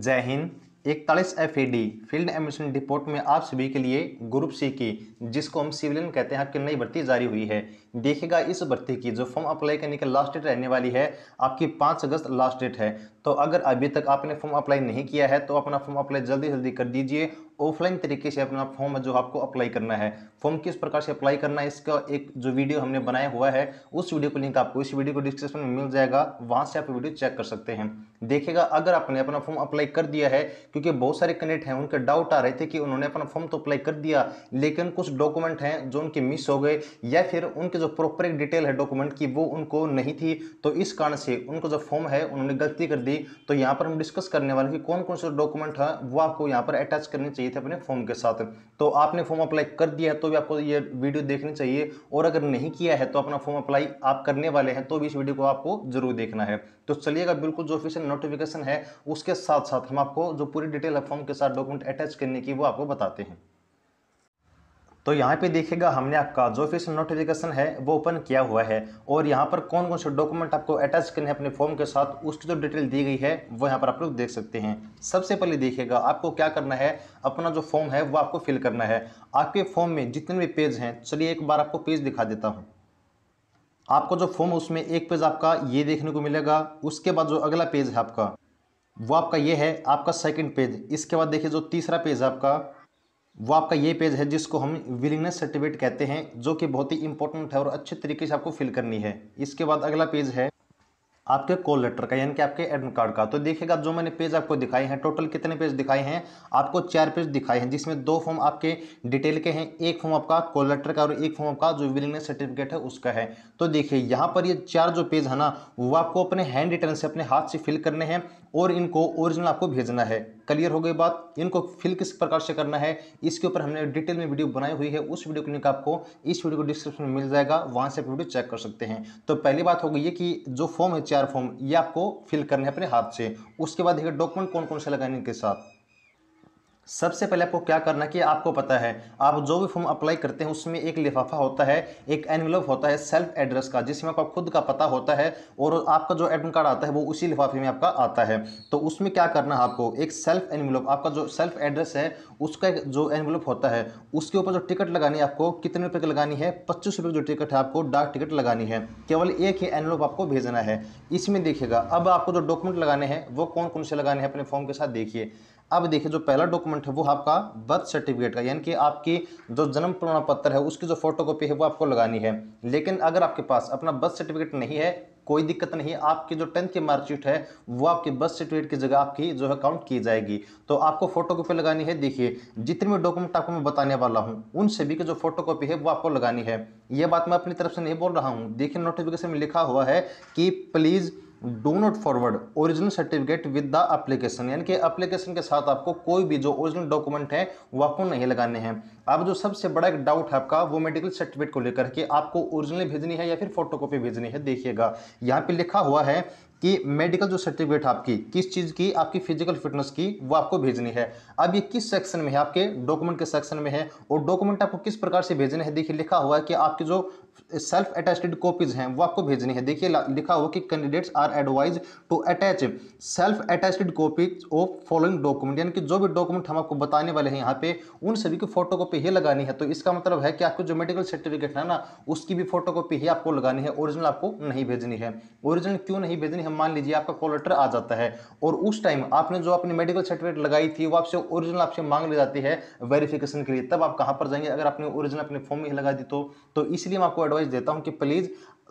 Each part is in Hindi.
जय हिंद इकतालीस F E D field admission report में आप सभी के लिए ग्रुप सी की जिसको हम सिविलियन कहते हैं आपकी नई भर्ती जारी हुई है देखिएगा इस भर्ती की जो फॉर्म अप्लाई करने की लास्ट डेट रहने वाली है आपकी पाँच अगस्त लास्ट डेट है तो अगर अभी तक आपने फॉर्म अप्लाई नहीं किया है तो अपना फॉर्म अप्लाई जल्दी जल्दी कर दीजिए ऑफलाइन तरीके से अपना फॉर्म जो आपको अप्लाई करना है फॉर्म किस प्रकार से अप्लाई करना है इसका एक जो वीडियो हमने बनाया हुआ है उस वीडियो को लिंक आपको इस वीडियो को डिस्क्रिप्शन में मिल जाएगा वहाँ से आप वीडियो चेक कर सकते हैं देखिएगा अगर आपने अपना फॉर्म अप्लाई कर दिया है क्योंकि बहुत सारे कनेक्ट हैं उनके डाउट आ रहे थे कि उन्होंने अपना फॉर्म तो अप्लाई कर दिया लेकिन कुछ डॉक्यूमेंट हैं जो उनके मिस हो गए या फिर उनके जो प्रॉपर एक डिटेल है डॉक्यूमेंट की वो उनको नहीं थी तो इस कारण से उनको जो फॉर्म है उन्होंने गलती कर दी तो यहाँ पर हम डिस्कस करने वाले कि कौन कौन से डॉक्यूमेंट है वो आपको यहाँ पर अटैच करने चाहिए थे अपने फॉर्म के साथ तो आपने फॉर्म अप्लाई कर दिया है तो भी आपको ये वीडियो देखनी चाहिए और अगर नहीं किया है तो अपना फॉर्म अप्लाई आप करने वाले हैं तो भी इस वीडियो को आपको जरूर देखना है तो चलिएगा बिल्कुल जो ऑफिशियल नोटिफिकेशन है उसके साथ साथ हम आपको जो पूरी डिटेल है फॉर्म के साथ डॉक्यूमेंट अटैच करने की वो आपको बताते हैं तो यहाँ पे देखिएगा हमने आपका जो फीस नोटिफिकेशन है वो ओपन किया हुआ है और यहाँ पर कौन कौन से डॉक्यूमेंट आपको अटैच करने हैं अपने फॉर्म के साथ उसकी जो डिटेल दी गई है वो यहाँ पर आप लोग देख सकते हैं सबसे पहले देखिएगा आपको क्या करना है अपना जो फॉर्म है वो आपको फिल करना है आपके फॉर्म में जितने भी पेज हैं चलिए एक बार आपको पेज दिखा देता हूँ आपको जो फॉर्म उसमें एक पेज आपका ये देखने को मिलेगा उसके बाद जो अगला पेज है आपका वो आपका ये है आपका सेकंड पेज इसके बाद देखिए जो तीसरा पेज है आपका वो आपका ये पेज है जिसको हम विलिंगनेस सर्टिफिकेट कहते हैं जो कि बहुत ही इंपॉर्टेंट है और अच्छे तरीके से आपको फिल करनी है इसके बाद अगला पेज है आपके कॉल लेटर का यानी कि आपके एडमिट कार्ड का तो देखिएगा जो मैंने पेज आपको दिखाए हैं टोटल कितने पेज दिखाए हैं आपको चार पेज दिखाए हैं जिसमें दो फॉर्म आपके डिटेल के हैं एक फॉर्म आपका कॉल लेटर का और एक फॉर्म आपका जो विलिंगनेस सर्टिफिकेट है उसका है तो देखिए यहाँ पर ये चार जो पेज है ना वो आपको अपने हैंड रिटर्न से अपने हाथ से फिल करने हैं और इनको ओरिजिनल आपको भेजना है क्लियर हो गई बात इनको फिल किस प्रकार से करना है इसके ऊपर हमने डिटेल में वीडियो बनाई हुई है उस वीडियो के लिंक आपको इस वीडियो को डिस्क्रिप्शन में मिल जाएगा वहाँ से वीडियो चेक कर सकते हैं तो पहली बात हो गई है कि जो फॉर्म है चार फॉर्म ये आपको फिल करना है अपने हाथ से उसके बाद देखिए डॉक्यूमेंट कौन कौन से लगाने के साथ सबसे पहले आपको क्या करना कि आपको पता है आप जो भी फॉर्म अप्लाई करते हैं उसमें एक लिफाफा होता है एक एनवलप होता है सेल्फ एड्रेस का जिसमें आपका खुद का पता होता है और आपका जो एडमिट कार्ड आता है वो उसी लिफाफे में आपका आता है तो उसमें क्या करना है आपको एक सेल्फ एनवलप आपका जो सेल्फ एड्रेस है उसका जो एनवलप होता है उसके ऊपर जो टिकट लगानी है आपको कितने रुपये की लगानी है पच्चीस रुपये जो टिकट है आपको डाक टिकट लगानी है केवल एक ही एनवलप आपको भेजना है इसमें देखिएगा अब आपको जो डॉक्यूमेंट लगाने हैं वो कौन कौन से लगाने हैं अपने फॉर्म के साथ देखिए अब देखिए जो पहला डॉक्यूमेंट है वो आपका बर्थ सर्टिफिकेट का यानी कि आपकी जो जन्म प्रमाण पत्र है उसकी जो फोटोकॉपी है वो आपको लगानी है लेकिन अगर आपके पास अपना बर्थ सर्टिफिकेट नहीं है कोई दिक्कत नहीं है आपकी जो टेंथ की मार्कशीट है वो आपके बर्थ सर्टिफिकेट की जगह आपकी जो है काउंट की जाएगी तो आपको फोटो कॉपी लगानी है देखिए जितने भी डॉक्यूमेंट आपको मैं बताने वाला हूँ उन सभी की जो फोटो कॉपी है वो आपको लगानी है ये बात मैं अपनी तरफ से नहीं बोल रहा हूँ देखिए नोटिफिकेशन में लिखा हुआ है कि please do not forward original certificate with the application यानी कि एप्लीकेशन के साथ आपको कोई भी जो ओरिजिनल डॉक्यूमेंट है वो आपको नहीं लगाने हैं अब जो सबसे बड़ा एक डाउट है आपका वो मेडिकल सर्टिफिकेट को लेकर के आपको ओरिजिनल भेजनी है या फिर फोटोकॉपी भेजनी है देखिएगा यहाँ पे लिखा हुआ है कि मेडिकल जो सर्टिफिकेट आपकी किस चीज़ की आपकी फिजिकल फिटनेस की वो आपको भेजनी है अब ये किस सेक्शन में है आपके डॉक्यूमेंट के सेक्शन में है और डॉक्यूमेंट आपको किस प्रकार से भेजने हैं देखिए लिखा हुआ है कि आपकी जो सेल्फ अटैचड कॉपीज़ हैं वो आपको भेजनी है देखिए लिखा हुआ कि candidates are advise to attach self attached copies of following document यानी कि जो भी डॉक्यूमेंट हम आपको बताने वाले हैं यहाँ पे उन सभी की फोटो कॉपी ही लगानी है तो इसका मतलब है कि आपको जो मेडिकल सर्टिफिकेट है ना उसकी भी फोटो कॉपी ही आपको लगानी है ओरिजिनल आपको नहीं भेजनी है ओरिजिनल क्यों नहीं भेजनी है मान लीजिए आपका कॉल लेटर आ जाता है और उस टाइम आपने जो अपनी मेडिकल सर्टिफिकेट लगाई थी वो आपसे ओरिजिनल आपसे मांग ली जाती है वेरिफिकेशन के लिए तब आप कहाँ पर जाएंगे अगर आपने ओरिजिनल अपने फॉर्म में लगा दी तो, तो इसलिए हम आपको एडवाइस देता हूँ कि प्लीज़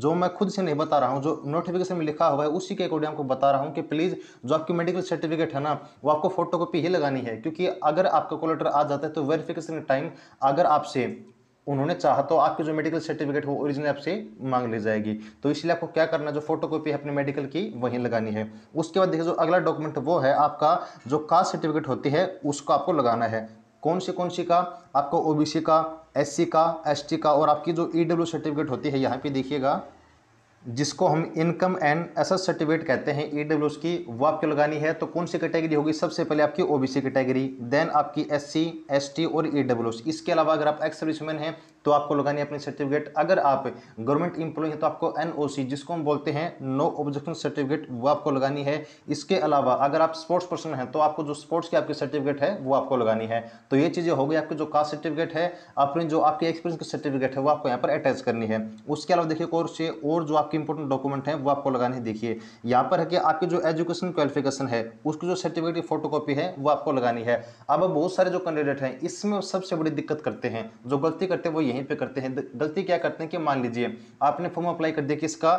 जो मैं खुद से नहीं बता रहा हूँ जो नोटिफिकेशन में लिखा हुआ है उसी के अकॉर्डिंग आपको बता रहा हूँ कि प्लीज़ जो आपकी मेडिकल सर्टिफिकेट है ना वो आपको फोटोकॉपी ही लगानी है क्योंकि अगर आपका कोलेटर आ जाता है तो वेरिफिकेशन टाइम अगर आपसे उन्होंने चाहा तो आपकी जो मेडिकल सर्टिफिकेट हो ओरिजिनल आपसे मांग ली जाएगी तो इसलिए आपको क्या करना है जो फोटो कॉपी है अपने मेडिकल की वहीं लगानी है उसके बाद देखिए जो अगला डॉक्यूमेंट वो है आपका जो कास्ट सर्टिफिकेट होती है उसको आपको लगाना है कौन सी कौन सी का आपको ओबीसी का एस का एस का और आपकी जो ईडब्ल्यू e सर्टिफिकेट होती है यहाँ पे देखिएगा जिसको हम इनकम एंड एस सर्टिफिकेट कहते हैं ई e की वो आपको लगानी है तो कौन सी कैटेगरी होगी सबसे पहले आपकी ओबीसी कैटेगरी देन आपकी एससी एसटी और ई e इसके अलावा अगर आप एक्स सर्विसमैन हैं तो आपको लगानी है अपनी सर्टिफिकेट अगर आप गवर्नमेंट इंप्लॉय हैं तो आपको एनओसी जिसको हम बोलते हैं नो ऑब्जेक्शन सर्टिफिकेट वो आपको लगानी है इसके अलावा अगर आप स्पोर्ट्स पर्सन हैं तो आपको जो स्पोर्ट्स की आपकी सर्टिफिकेट है वो आपको लगानी है तो ये चीज़ें हो गई आपकी जो कास्ट सर्टिफिकेट है अपने जो आपकी एक्सपीरियंस की सर्टिफिकेट है वो आपको यहाँ पर अटैच करनी है उसके अलावा देखिए और से और जो आपके इंपॉर्टेंट डॉक्यूमेंट है वो आपको है देखिए यहाँ पर है कि आपकी जो एजुकेशन क्वालिफिकेशन है उसकी जो सर्टिफिकेट की फोटो है वो आपको लगानी है अब बहुत सारे जो कैंडिडेट हैं इसमें सबसे बड़ी दिक्कत करते हैं जो गलती करते हैं वो ये यहीं पे करते हैं गलती क्या करते हैं कि मान लीजिए आपने फॉर्म अप्लाई कर दिया किसका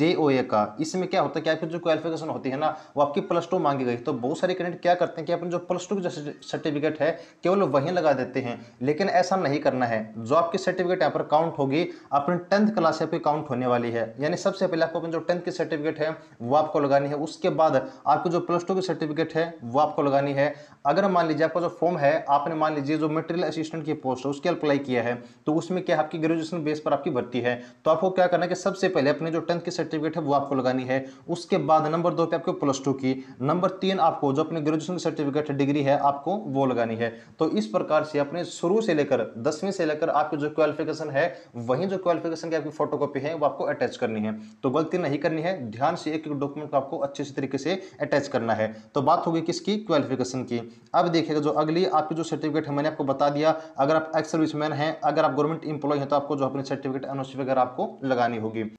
जे ओ ए का इसमें क्या होता है कि आपकी जो क्वालिफिकेशन होती है ना वो आपकी प्लस टू मांगी गई तो बहुत सारे कैंडिडेट क्या करते हैं कि अपने जो प्लस टू का सर्टिफिकेट है केवल वहीं लगा देते हैं लेकिन ऐसा नहीं करना है जो आपकी सर्टिफिकेट यहाँ पर काउंट होगी अपने टेंथ क्लास से आपकी काउंट होने वाली है यानी सबसे पहले आपको अपने जो टेंथ की सर्टिफिकेट है वो आपको लगानी है उसके बाद आपकी जो प्लस टू की सर्टिफिकेट है वो आपको लगानी है अगर मान लीजिए आपका जो फॉर्म है आपने मान लीजिए जो मेटेरियल असिस्टेंट की पोस्ट है उसके अप्लाई किया है तो उसमें क्या आपकी ग्रेजुएशन बेस पर आपकी भर्ती है तो आपको क्या करना है कि सबसे पहले अपने जो टेंथ की सर्टिफिकेट है वो आपको लगानी है उसके बाद नंबर दो पे आपको प्लस टू की नंबर तीन आपको जो अपने ग्रेजुएशन की सर्टिफिकेट डिग्री है आपको वो लगानी है तो इस प्रकार से अपने शुरू से लेकर दसवीं से लेकर आपके जो क्वालिफिकेशन है वही जो क्वालिफिकेशन की आपकी फोटोकॉपी है वो आपको अटैच करनी है तो गलती नहीं करनी है ध्यान से एक एक डॉक्यूमेंट को आपको अच्छे से तरीके से अटैच करना है तो बात होगी किसकी क्वालिफिकेशन की अब देखिएगा जो अगली आपकी जो सर्टिफिकेट है मैंने आपको बता दिया अगर आप एक्स सर्विसमैन हैं अगर आप गवर्नमेंट गवर्नमेंट इंप्लॉय है तो आपको जो अपने सर्टिफिकेट एनओसी वगैरह आपको लगानी होगी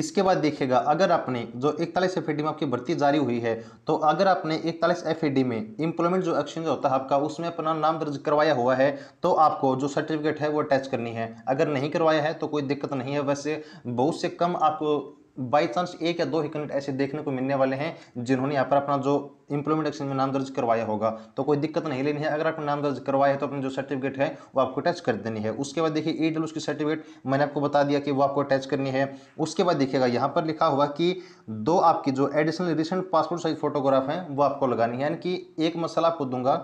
इसके बाद देखिएगा अगर आपने जो इकतालीस एफ में आपकी भर्ती जारी हुई है तो अगर आपने इकतालीस एफ में इंप्लॉयमेंट जो एक्सचेंज होता है आपका उसमें अपना नाम दर्ज करवाया हुआ है तो आपको जो सर्टिफिकेट है वो अटैच करनी है अगर नहीं करवाया है तो कोई दिक्कत नहीं है वैसे बहुत से कम आपको बाई चांस एक या दो ही कैंडिडेट ऐसे देखने को मिलने वाले हैं जिन्होंने यहाँ पर अपना जो इंप्लॉयमेंट एक्शन में नाम दर्ज करवाया होगा तो कोई दिक्कत नहीं लेनी है अगर आपने नाम दर्ज करवाया है तो अपने जो सर्टिफिकेट है वो आपको अटैच कर देनी है उसके बाद देखिए ई की सर्टिफिकेट मैंने आपको बता दिया कि वो आपको अटैच करनी है उसके बाद देखिएगा यहाँ पर लिखा हुआ कि दो आपकी जो additional recent passport size photograph हैं वो आपको लगानी है यानी कि एक मसला आपको दूंगा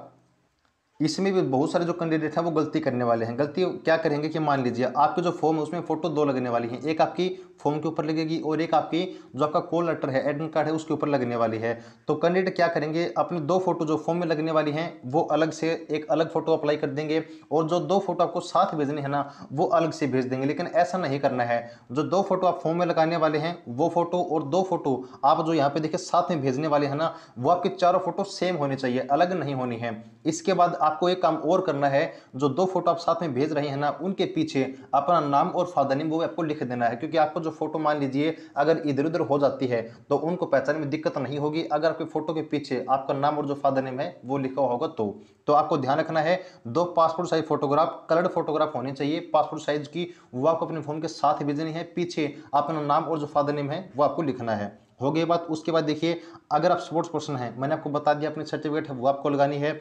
इसमें भी बहुत सारे जो कैंडिडेट हैं वो गलती करने वाले हैं गलती क्या करेंगे कि मान लीजिए आपके जो फॉर्म है उसमें फ़ोटो दो लगने वाली हैं एक आपकी फॉर्म के ऊपर लगेगी और एक आपकी जो आपका कॉल लेटर है एडमिट कार्ड है उसके ऊपर लगने वाली है तो कैंडिडेट क्या करेंगे अपने दो फोटो जो फॉर्म में लगने वाली हैं वो अलग से एक अलग फोटो अप्लाई कर देंगे और जो दो फोटो आपको साथ भेजने है ना वो अलग से भेज देंगे लेकिन ऐसा नहीं करना है जो दो फोटो आप फॉर्म में लगाने वाले हैं वो फोटो और दो फोटो आप जो यहाँ पे देखिए साथ में भेजने वाले हैं ना वो आपके चारों फोटो सेम होने चाहिए अलग नहीं होनी है इसके बाद आपको एक काम और करना है जो दो फोटो आप साथ में भेज रहे हैं ना उनके पीछे अपना नाम और फादर नेम वो आपको लिख देना है क्योंकि आपको जो फोटो मान लीजिए अगर इधर उधर हो जाती है तो उनको पहचानने में दिक्कत नहीं होगी अगर आपकी फोटो के पीछे आपका नाम और जो फादर नेम है वो लिखा होगा तो तो आपको ध्यान रखना है दो passport size photograph coloured photograph होने चाहिए पासपोर्ट साइज की वो आपको अपने फोन के साथ भेजनी है पीछे अपना नाम और जो फादर नेम है वो आपको लिखना है हो गई बात उसके बाद देखिए अगर आप स्पोर्ट्स पर्सन हैं मैंने आपको बता दिया अपनी सर्टिफिकेट है वो आपको लगानी है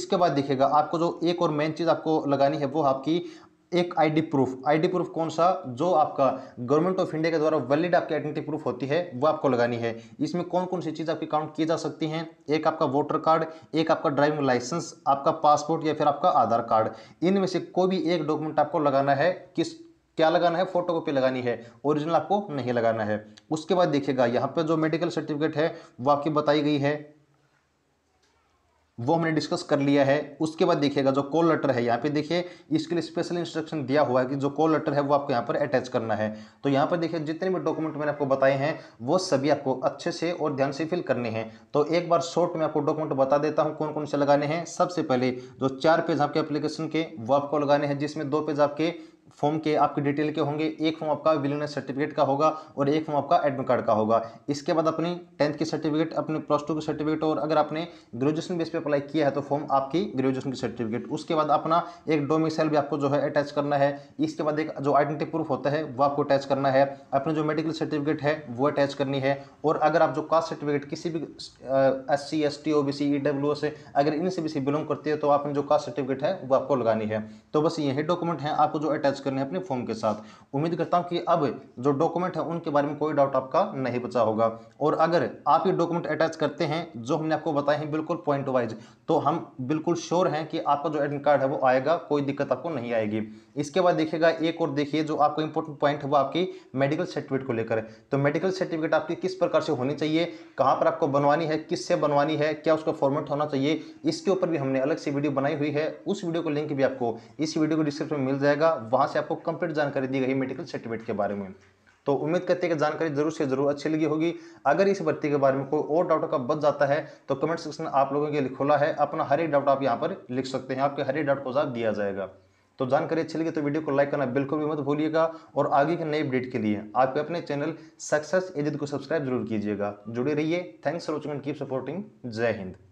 इसके बाद देखिएगा आपको जो एक और मेन चीज़ आपको लगानी है वो आपकी एक आईडी प्रूफ आईडी प्रूफ कौन सा जो आपका गवर्नमेंट ऑफ इंडिया के द्वारा वैलिड आपकी आइडेंटिटी प्रूफ होती है वो आपको लगानी है इसमें कौन कौन सी चीज़ आपकी काउंट की जा सकती हैं एक आपका वोटर कार्ड एक आपका ड्राइविंग लाइसेंस आपका पासपोर्ट या फिर आपका आधार कार्ड इनमें से कोई भी एक डॉक्यूमेंट आपको लगाना है किस क्या लगाना है फोटो कॉपी लगानी है ओरिजिनल आपको नहीं लगाना है उसके बाद देखिएगा यहाँ पे जो मेडिकल सर्टिफिकेट है वो आपकी बताई गई है वो हमने डिस्कस कर लिया है उसके बाद देखिएगा जो कॉल लेटर है यहाँ पे देखिए इसके लिए स्पेशल इंस्ट्रक्शन दिया हुआ है कि जो कॉल लेटर है वो आपको यहाँ पर अटैच करना है तो यहाँ पर देखिए जितने भी डॉक्यूमेंट मैंने आपको बताए हैं वो सभी आपको अच्छे से और ध्यान से फिल करने हैं तो एक बार शॉर्ट में आपको डॉक्यूमेंट बता देता हूँ कौन कौन से लगाने हैं सबसे पहले जो चार पेज आपके एप्लीकेशन के वो आपको लगाने हैं जिसमें दो पेज आपके फॉर्म के आपके डिटेल के होंगे एक फॉर्म आपका विलिंगनेस सर्टिफिकेट का होगा और एक फॉर्म आपका एडमिट कार्ड का होगा इसके बाद अपनी टेंथ की सर्टिफिकेट अपने प्लस टू की सर्टिफिकेट और अगर आपने ग्रेजुएशन बेस पे अप्लाई किया है तो फॉर्म आपकी ग्रेजुएशन की सर्टिफिकेट उसके बाद अपना एक डोमिसाइल भी आपको जो है अटैच करना है इसके बाद एक जो आइडेंटिटी प्रूफ होता है वो आपको अटैच करना है अपने जो मेडिकल सर्टिफिकेट है वो अटैच करनी है और अगर आप जो कास्ट सर्टिफिकेट किसी भी S C S T O B C E W से अगर इन से भी बिलोंग करती है तो आपने जो कास्ट सर्टिफिकेट है वो आपको लगानी है तो बस यही डॉक्यूमेंट है आपको जो अटैच करने हैं अपने फॉर्म के साथ उम्मीद करता हूँ कि अब जो डॉक्यूमेंट है उनके बारे में कोई डाउट आपका नहीं बचा होगा और अगर आप ये डॉक्यूमेंट अटैच करते हैं जो हमने आपको बताए हैं बिल्कुल पॉइंट वाइज तो हम बिल्कुल श्योर हैं कि आपका जो एडमिट कार्ड है वो आएगा कोई दिक्कत आपको नहीं आएगी इसके बाद देखिएगा एक और देखिए जो आपको इंपॉर्टेंट पॉइंट है वो आपकी मेडिकल सर्टिफिकेट को लेकर तो मेडिकल सर्टिफिकेट आपकी किस प्रकार से होनी चाहिए कहाँ पर आपको बनवानी है किससे बनवानी है क्या उसका फॉर्मेट होना चाहिए इसके ऊपर भी हमने अलग से वीडियो बनाई हुई है उस वीडियो को लिंक भी आपको इस वीडियो को डिस्क्रिप्शन में मिल जाएगा वहाँ से आपको कंप्लीट जानकारी दी गई मेडिकल सर्टिफिकेट के बारे में तो उम्मीद करते हैं कि जानकारी जरूर से जरूर अच्छी लगी होगी अगर इस भर्ती के बारे में कोई और डाउट का बच जाता है तो कमेंट सेक्शन आप लोगों के लिए खुला है अपना हर एक डाउट आप यहाँ पर लिख सकते हैं आपके हर एक डाउट को जवाब दिया जाएगा तो जानकारी अच्छी लगी तो वीडियो को लाइक करना बिल्कुल भी मत भूलिएगा और आगे के नए अपडेट के लिए आपके अपने चैनल सक्सेस एजिद को सब्सक्राइब जरूर कीजिएगा जुड़े रहिए thanks for watching and keep supporting जय हिंद